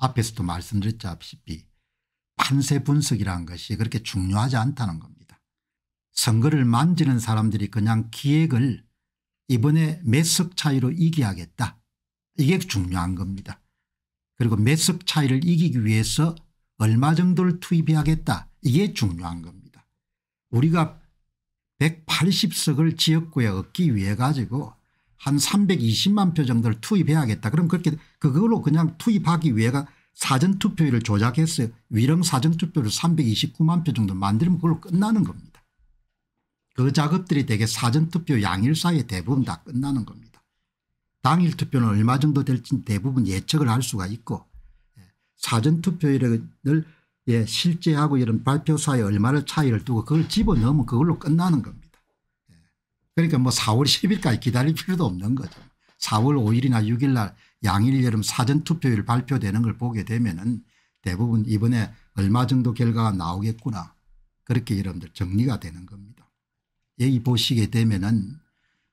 앞에서도 말씀드렸다시피 판세 분석이라는 것이 그렇게 중요하지 않다는 겁니다. 선거를 만지는 사람들이 그냥 기획을 이번에 몇 석 차이로 이기하겠다. 이게 중요한 겁니다. 그리고 몇 석 차이를 이기기 위해서 얼마 정도를 투입해야겠다. 이게 중요한 겁니다. 우리가 180석을 지역구에 얻기 위해 가지고 한 320만 표 정도를 투입해야겠다. 그럼 그렇게 그걸로 그냥 투입하기 위해가 사전투표율을 조작해서 위령 사전투표를 329만 표 정도 만들면 그걸로 끝나는 겁니다. 그 작업들이 대개 사전투표 양일 사이에 대부분 다 끝나는 겁니다. 당일 투표는 얼마 정도 될지 대부분 예측을 할 수가 있고 예, 사전투표율을 예, 실제하고 이런 발표 사이 얼마를 차이를 두고 그걸 집어넣으면 그걸로 끝나는 겁니다. 그러니까 뭐 4월 10일까지 기다릴 필요도 없는 거죠. 4월 5일이나 6일 날 양일 여름 사전투표율 발표되는 걸 보게 되면 은 대부분 이번에 얼마 정도 결과가 나오겠구나 그렇게 여러분들 정리가 되는 겁니다. 여기 예, 보시게 되면 은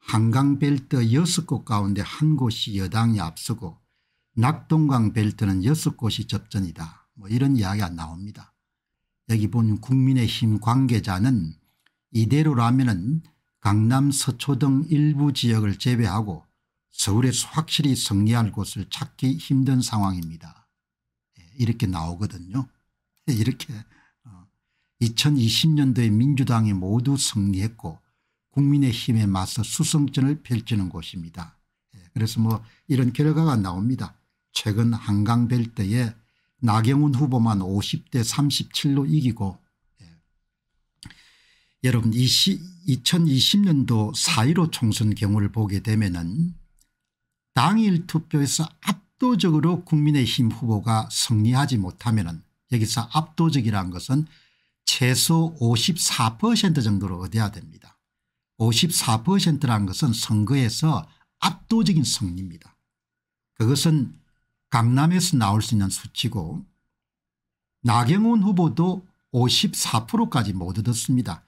한강벨트 6곳 가운데 한 곳이 여당이 앞서고 낙동강 벨트는 6곳이 접전이다 뭐 이런 이야기가 나옵니다. 여기 본 국민의힘 관계자는 이대로라면 은 강남 서초 등 일부 지역을 제외하고 서울에서 확실히 승리할 곳을 찾기 힘든 상황입니다. 예, 이렇게 나오거든요. 예, 이렇게 2020년도에 어, 민주당이 모두 승리했고 국민의힘에 맞서 수성전을 펼치는 곳입니다. 예, 그래서 뭐 이런 결과가 나옵니다. 최근 한강 벨트에 나경원 후보만 50대 37로 이기고 여러분 20, 2 0년도4.15 총선 경우를 보게 되면 은 당일 투표에서 압도적으로 국민의힘 후보가 승리하지 못하면 여기서 압도적이라는 것은 최소 54% 정도로 얻어야 됩니다. 54%라는 것은 선거에서 압도적인 승리입니다. 그것은 강남에서 나올 수 있는 수치고 나경원 후보도 54%까지 못 얻었습니다.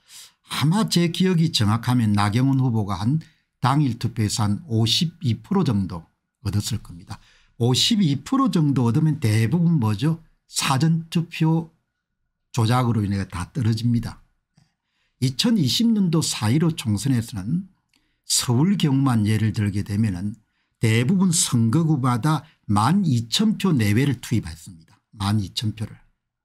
아마 제 기억이 정확하면 나경원 후보가 한 당일 투표에서 한 52% 정도 얻었을 겁니다. 52% 정도 얻으면 대부분 뭐죠 사전투표 조작으로 인해 다 떨어집니다. 2020년도 4.15 총선에서는 서울 경우만 예를 들게 되면 대부분 선거구마다 12,000표 내외를 투입했습니다. 12,000표를.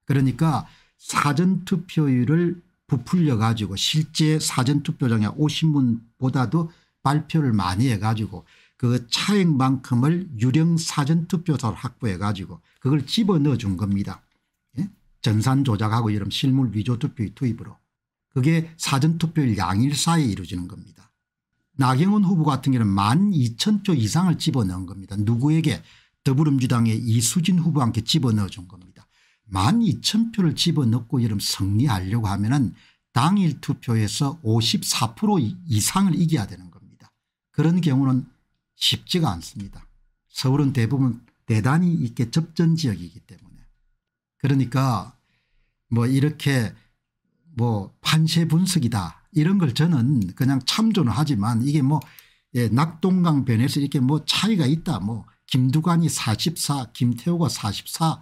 그러니까 사전투표율을 부풀려 가지고 실제 사전투표장에 오신 분보다도 발표를 많이 해 가지고 그 차액만큼을 유령 사전투표자를 확보해 가지고 그걸 집어넣어 준 겁니다. 예? 전산 조작하고 이런 실물 위조 투표의 투입으로 그게 사전투표일 양일 사이에 이루어지는 겁니다. 나경원 후보 같은 경우는 1만 2천 표 이상을 집어넣은 겁니다. 누구에게 더불어민주당의 이수진 후보한테 집어넣어 준 겁니다. 12,000표를 집어넣고 여름 승리하려고 하면 은 당일 투표에서 54% 이상을 이겨야 되는 겁니다. 그런 경우는 쉽지가 않습니다. 서울은 대부분 대단히 있게 접전 지역이기 때문에 그러니까 뭐 이렇게 뭐 판세 분석이다 이런 걸 저는 그냥 참조는 하지만 이게 뭐 예, 낙동강 변에서 이렇게 뭐 차이가 있다 뭐 김두관이 44 김태호가 44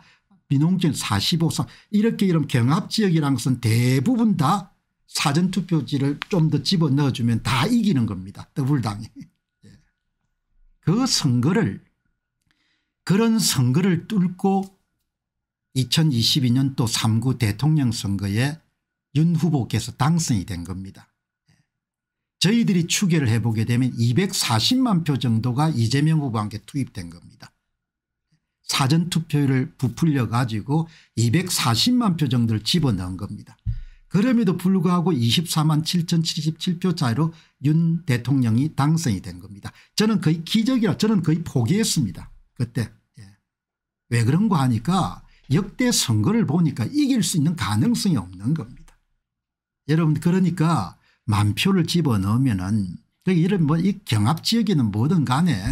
민홍진 45석 이렇게 이런 경합지역이라는 것은 대부분 다 사전투표지를 좀 더 집어넣어주면 다 이기는 겁니다. 더불당이. 예. 그 선거를 그런 선거를 뚫고 2022년도 3구 대통령 선거에 윤 후보께서 당선이 된 겁니다. 예. 저희들이 추계를 해보게 되면 240만 표 정도가 이재명 후보한테 투입된 겁니다. 사전투표율을 부풀려 가지고 240만 표 정도를 집어넣은 겁니다. 그럼에도 불구하고 24만 7,077표 차이로 윤 대통령이 당선이 된 겁니다. 저는 거의 기적이라 저는 거의 포기했습니다. 그때. 예. 왜 그런가 하니까 역대 선거를 보니까 이길 수 있는 가능성이 없는 겁니다. 여러분 그러니까 만표를 집어넣으면은 그러니까 이런 뭐 이 경합지역에는 뭐든 간에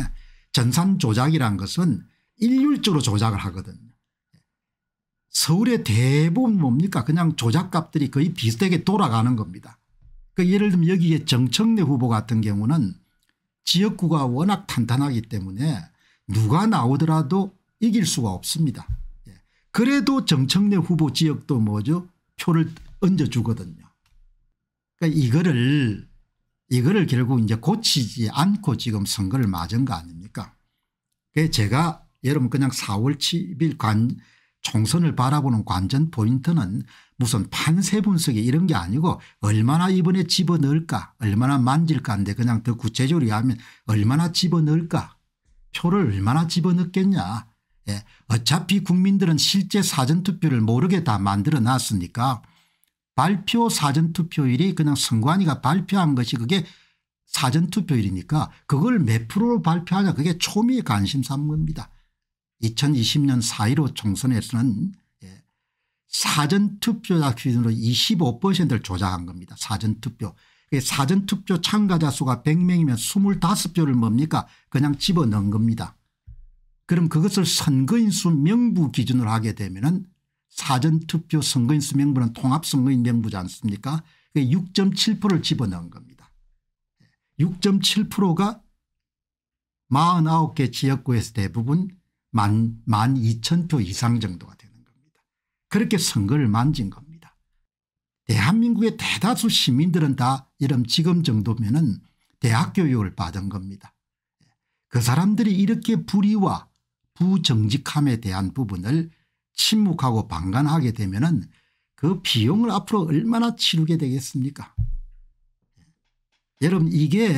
전산 조작이란 것은 일률적으로 조작을 하거든요. 서울의 대부분 뭡니까 그냥 조작값들이 거의 비슷하게 돌아가는 겁니다. 그 예를 들면 여기에 정청래 후보 같은 경우는 지역구가 워낙 탄탄하기 때문에 누가 나오더라도 이길 수가 없습니다. 예. 그래도 정청래 후보 지역도 뭐죠 표를 얹어주거든요. 그러니까 이거를 이거를 결국 이제 고치지 않고 지금 선거를 맞은 거 아닙니까? 그 제가 여러분 그냥 4월 7일 관 총선을 바라보는 관전 포인트는 무슨 판세 분석이 이런 게 아니고 얼마나 이번에 집어넣을까 얼마나 만질까인데 그냥 더 구체적으로 하면 얼마나 집어넣을까 표를 얼마나 집어넣겠냐 예. 어차피 국민들은 실제 사전투표를 모르게 다 만들어놨으니까 발표 사전투표일이 그냥 선관위가 발표한 것이 그게 사전투표일이니까 그걸 몇 프로로 발표하냐 그게 초미의 관심 삼겁니다. 2020년 4.15 총선에서는 예, 사전투표자 기준으로 25%를 조작한 겁니다. 사전투표. 사전투표 참가자 수가 100명이면 25표를 뭡니까 그냥 집어넣은 겁니다. 그럼 그것을 선거인수 명부 기준으로 하게 되면 은 사전투표 선거인수 명부는 통합선거인 명부지 않습니까 6.7%를 집어넣은 겁니다. 6.7%가 예, 49개 지역구에서 대부분 만, 만 2천 표 이상 정도가 되는 겁니다. 그렇게 선거를 만진 겁니다. 대한민국의 대다수 시민들은 다 이런 지금 정도면 은 대학 교육을 받은 겁니다. 그 사람들이 이렇게 불의와 부정직함에 대한 부분을 침묵하고 방관하게 되면 은그 비용을 앞으로 얼마나 치르게 되겠습니까 여러분 이게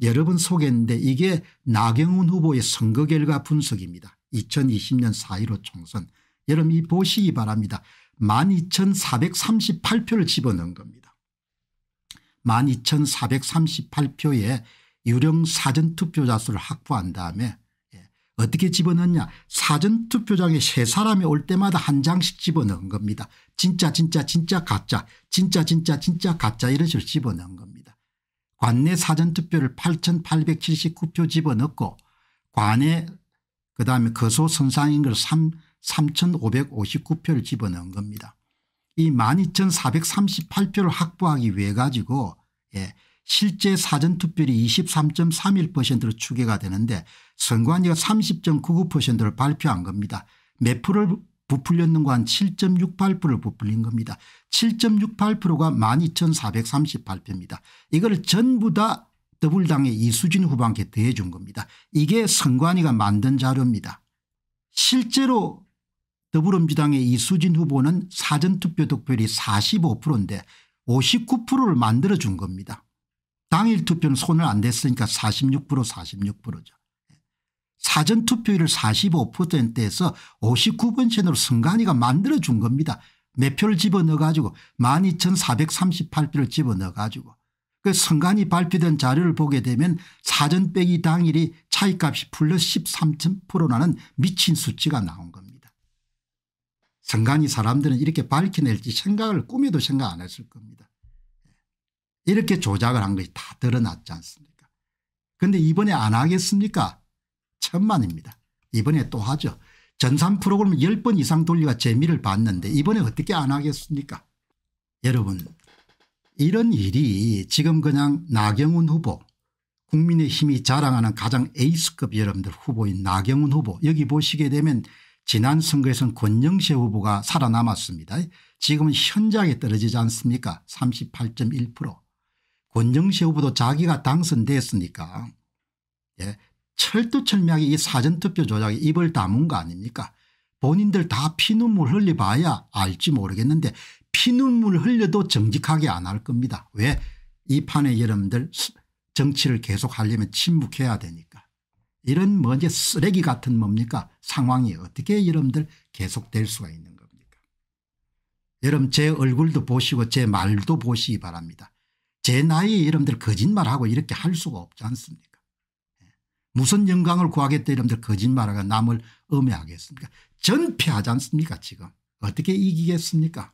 여러 분 소개했는데 이게 나경원 후보의 선거 결과 분석입니다. 2020년 4.15 총선 여러분 이 보시기 바랍니다. 12,438표를 집어넣은 겁니다. 12,438표에 유령 사전투표자 수를 확보한 다음에 예, 어떻게 집어넣냐 사전투표장에 세 사람이 올 때마다 한 장씩 집어넣은 겁니다. 진짜 진짜 진짜 가짜 진짜 진짜 진짜 가짜 이런 식으로 집어넣은 겁니다. 관내 사전투표를 8879표 집어넣고 관내 그다음에 거소선상인 걸 3, 5 5 9표를 집어넣은 겁니다. 이 12,438표를 확보하기 위해 가지고 예, 실제 사전투표율이 23.31%로 추계가 되는데 선관위가 30.99%를 발표한 겁니다. 몇 프로를 부풀렸는가 한 7.68%를 부풀린 겁니다. 7.68%가 12,438표입니다. 이걸 전부 다 더불당의 이수진 후보한테 대해준 겁니다. 이게 선관위가 만든 자료입니다. 실제로 더불어민주당의 이수진 후보는 사전투표 득표율이 45%인데 59%를 만들어준 겁니다. 당일 투표는 손을 안 댔으니까 46% 46%죠. 사전투표율을 45%대에서 59번째로 선관위가 만들어준 겁니다. 몇 표를 집어넣어 가지고 12,438표를 집어넣어 가지고 그 선관위 발표된 자료를 보게 되면 사전 빼기 당일이 차이값이 플러스 13%라는 미친 수치가 나온 겁니다. 선관위 사람들은 이렇게 밝혀낼지 생각을 꿈에도 생각 안 했을 겁니다. 이렇게 조작을 한 것이 다 드러났지 않습니까 그런데 이번에 안 하겠습니까 천만입니다. 이번에 또 하죠. 전산 프로그램 10번 이상 돌리가 재미를 봤는데 이번에 어떻게 안 하겠습니까 여러분 이런 일이 지금 그냥 나경원 후보 국민의힘이 자랑하는 가장 에이스급 여러분들 후보인 나경원 후보 여기 보시게 되면 지난 선거에서는 권영세 후보가 살아남았습니다. 지금은 현저하게 떨어지지 않습니까 38.1% 권영세 후보도 자기가 당선됐으니까 예. 철두철미하게 이 사전투표 조작에 입을 다문 거 아닙니까 본인들 다 피눈물 흘려봐야 알지 모르겠는데 피눈물을 흘려도 정직하게 안 할 겁니다. 왜? 이 판에 여러분들 정치를 계속 하려면 침묵해야 되니까. 이런 뭐지 쓰레기 같은 뭡니까 상황이 어떻게 여러분들 계속될 수가 있는 겁니까 여러분 제 얼굴도 보시고 제 말도 보시기 바랍니다. 제 나이에 여러분들 거짓말하고 이렇게 할 수가 없지 않습니까 예. 무슨 영광을 구하겠다 여러분들 거짓말하고 남을 음해하겠습니까 전폐하지 않습니까 지금 어떻게 이기겠습니까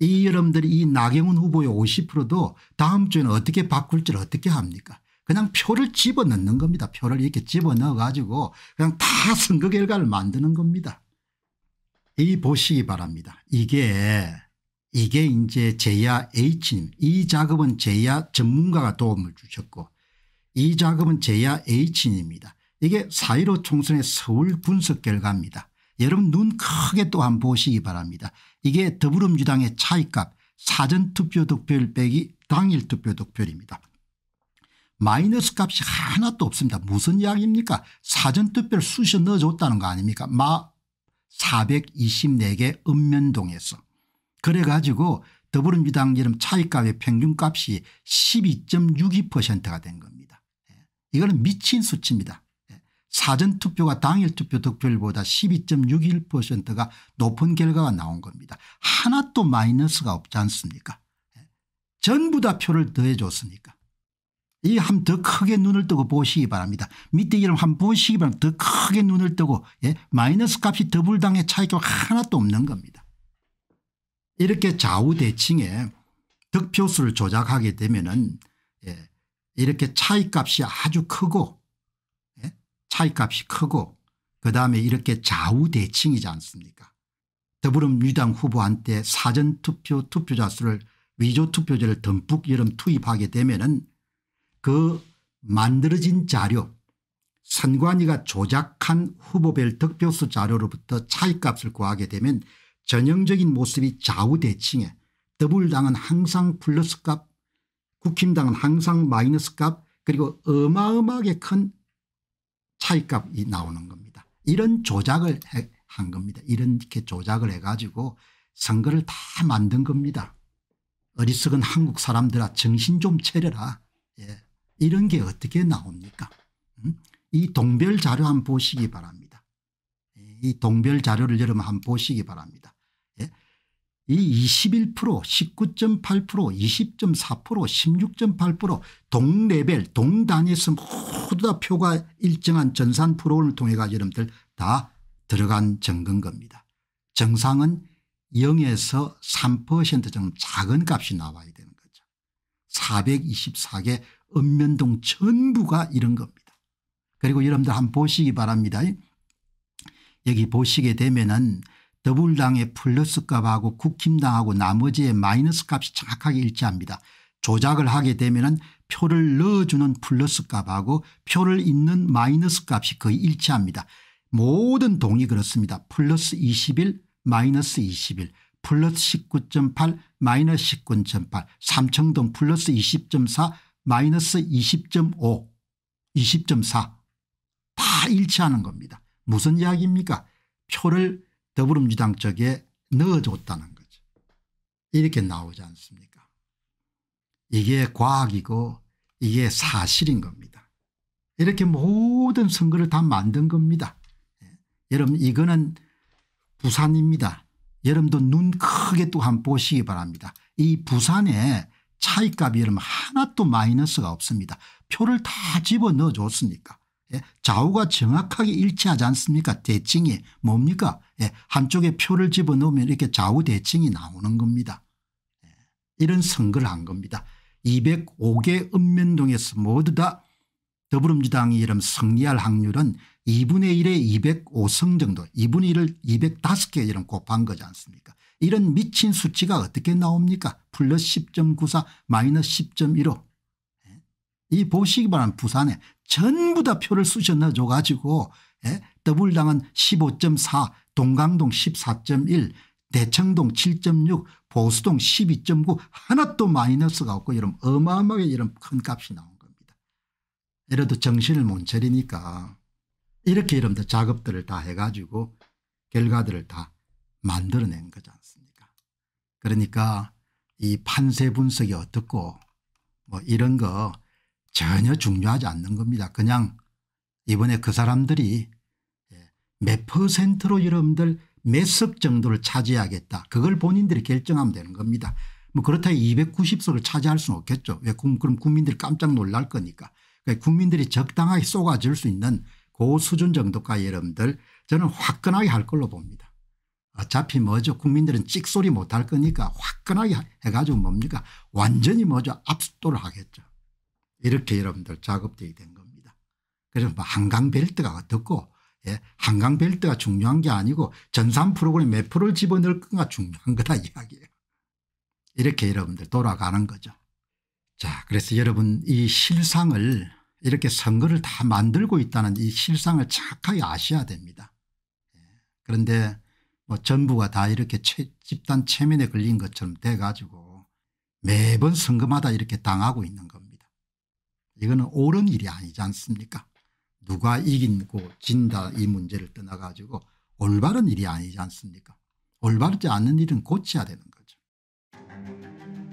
이 여러분들이 이 나경원 후보의 50%도 다음 주에는 어떻게 바꿀지를 어떻게 합니까 그냥 표를 집어넣는 겁니다. 표를 이렇게 집어넣어 가지고 그냥 다 선거 결과를 만드는 겁니다. 이 보시기 바랍니다. 이게 이게 이제 제야 H님 이 작업은 제야 전문가가 도움을 주셨고 이 작업은 제야 H님입니다. 이게 4.15 총선의 서울 분석 결과입니다. 여러분 눈 크게 또한 보시기 바랍니다. 이게 더불어민주당의 차이값 사전투표 득표율 빼기 당일 투표 득표율입니다. 마이너스 값이 하나도 없습니다. 무슨 이야기입니까 사전투표를 수시 넣어줬다는 거 아닙니까 마 424개 읍면동에서 그래가지고 더불어민주당 이름 차이값의 평균값이 12.62%가 된 겁니다. 예. 이거는 미친 수치입니다. 사전투표가 당일투표 득표율보다 12.61%가 높은 결과가 나온 겁니다. 하나 도 마이너스가 없지 않습니까 예. 전부 다 표를 더해 줬으니까. 이 한 더 크게 눈을 뜨고 보시기 바랍니다. 밑에 이름 한 보시기 바랍니다. 더 크게 눈을 뜨고 예? 마이너스 값이 더불당의 차이가 하나도 없는 겁니다. 이렇게 좌우대칭에 득표수를 조작하게 되면 은 예, 이렇게 차이값이 아주 크고 차이값이 크고 그다음에 이렇게 좌우대칭이지 않습니까 더불어민주당 후보한테 사전투표 투표자 수를 위조투표제를 듬뿍 여름 투입하게 되면 은그 만들어진 자료 선관위가 조작한 후보별 득표수 자료로부터 차이값을 구하게 되면 전형적인 모습이 좌우대칭에 더블당은 항상 플러스값 국힘당은 항상 마이너스값 그리고 어마어마하게 큰 차이값이 나오는 겁니다. 이런 조작을 한 겁니다. 이런 이렇게 조작을 해가지고 선거를 다 만든 겁니다. 어리석은 한국 사람들아 정신 좀 차려라. 예. 이런 게 어떻게 나옵니까 음? 이 동별 자료 한번 보시기 바랍니다. 예, 이 동별 자료를 여러분 한번 보시기 바랍니다. 이21% 19.8% 20.4% 16.8% 동레벨 동단에서 모두 다 표가 일정한 전산 프로그램을 통해 가 여러분들 다 들어간 정근 겁니다. 정상은 0에서 3% 정도 작은 값이 나와야 되는 거죠. 424개 읍면동 전부가 이런 겁니다. 그리고 여러분들 한번 보시기 바랍니다. 여기 보시게 되면은 더블당의 플러스 값하고 국힘당하고 나머지의 마이너스 값이 정확하게 일치합니다. 조작을 하게 되면 표를 넣어주는 플러스 값하고 표를 잇는 마이너스 값이 거의 일치합니다. 모든 동이 그렇습니다. 플러스 21 마이너스 21 플러스 19.8 마이너스 19.8 삼청동 플러스 20.4 마이너스 20.5 20.4 다 일치하는 겁니다. 무슨 이야기입니까? 표를 더불어민주당 쪽에 넣어줬다는 거죠. 이렇게 나오지 않습니까 이게 과학이고 이게 사실인 겁니다. 이렇게 모든 선거를 다 만든 겁니다. 예. 여러분 이거는 부산입니다. 여러분도 눈 크게 또 한 번 보시기 바랍니다. 이 부산에 차이값이 여러분 하나도 마이너스가 없습니다. 표를 다 집어넣어 줬으니까. 예, 좌우가 정확하게 일치하지 않습니까 대칭이 뭡니까 예, 한쪽에 표를 집어넣으면 이렇게 좌우 대칭이 나오는 겁니다. 예, 이런 선거를 한 겁니다. 205개 읍면동에서 모두 다 더불어민주당이 이름 승리할 확률은 2분의 1에 205성 정도 2분의 1을 205개 이런 곱한 거지 않습니까 이런 미친 수치가 어떻게 나옵니까 플러스 10.94 마이너스 10.15이 보시기 바란 부산에 전부 다 표를 쑤셔넣어 줘가지고 예? 더블당은15.4 동강동 14.1 대청동 7.6 보수동 12.9 하나도 마이너스가 없고 이런 어마어마하게 이런 큰 값이 나온 겁니다. 예를도 정신을 못 차리니까 이렇게 이름들 작업들을 다 해가지고 결과들을 다 만들어낸 거지 않습니까 그러니까 이 판세 분석이 어떻고 뭐 이런 거 전혀 중요하지 않는 겁니다. 그냥 이번에 그 사람들이 몇 퍼센트로 여러분들 몇 석 정도를 차지하겠다. 그걸 본인들이 결정하면 되는 겁니다. 뭐 그렇다 290석을 차지할 수는 없겠죠. 왜 그럼, 국민들이 깜짝 놀랄 거니까. 그러니까 국민들이 적당하게 쏟아질 수 있는 그 수준 정도까지 여러분들 저는 화끈하게 할 걸로 봅니다. 어차피 뭐죠 국민들은 찍소리 못 할 거니까 화끈하게 해가지고 뭡니까 완전히 뭐죠 압도를 하겠죠. 이렇게 여러분들 작업들이 된 겁니다. 그래서 뭐 한강벨트가 어떻고 예, 한강벨트가 중요한 게 아니고 전산 프로그램 몇 프로를 집어넣을 건가 중요한 거다 이야기예요. 이렇게 여러분들 돌아가는 거죠. 자 그래서 여러분 이 실상을 이렇게 선거를 다 만들고 있다는 이 실상을 착하게 아셔야 됩니다. 예, 그런데 뭐 전부가 다 이렇게 채, 집단 체면에 걸린 것처럼 돼가지고 매번 선거마다 이렇게 당하고 있는 겁니다. 이거는 옳은 일이 아니지 않습니까 누가 이긴고 진다 이 문제를 떠나 가지고 올바른 일이 아니지 않습니까 올바르지 않는 일은 고쳐야 되는